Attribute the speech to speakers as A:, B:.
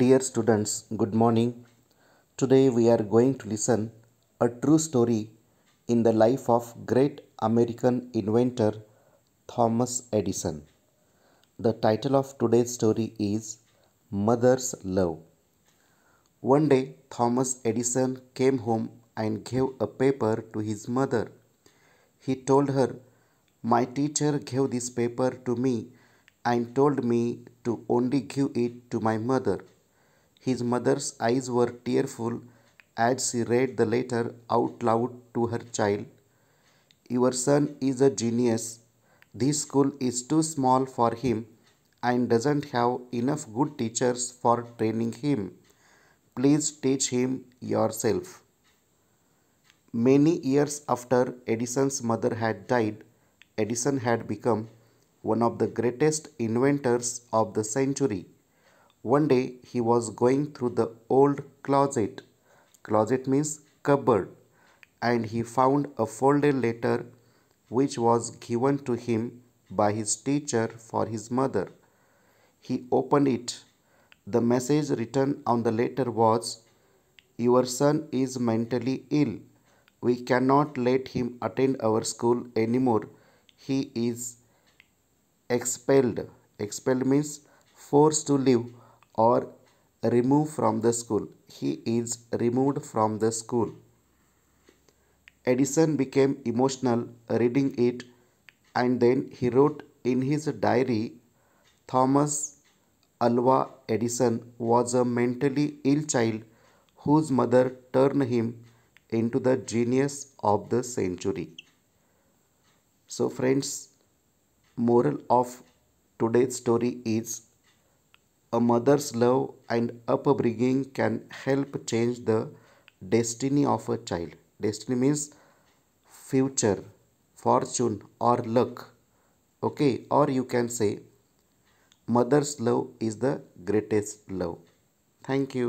A: Dear students, good morning. Today we are going to listen a true story in the life of great American inventor Thomas Edison. The title of today's story is Mother's Love. One day Thomas Edison came home and gave a paper to his mother. He told her, "My teacher gave this paper to me and told me to only give it to my mother." His mother's eyes were tearful as she read the letter out loud to her child. Your son is a genius. This school is too small for him and doesn't have enough good teachers for training him. Please teach him yourself. Many years after Edison's mother had died, Edison had become one of the greatest inventors of the century. One day he was going through the old closet. Closet means cupboard. And he found a folded letter which was given to him by his teacher for his mother. He opened it. The message written on the letter was Your son is mentally ill. We cannot let him attend our school anymore. He is expelled. Expelled means forced to leave or remove from the school. He is removed from the school. Edison became emotional reading it and then he wrote in his diary Thomas Alva Edison was a mentally ill child whose mother turned him into the genius of the century. So, friends, moral of today's story is a mother's love and upbringing can help change the destiny of a child. Destiny means future, fortune, or luck. Okay, or you can say, mother's love is the greatest love. Thank you.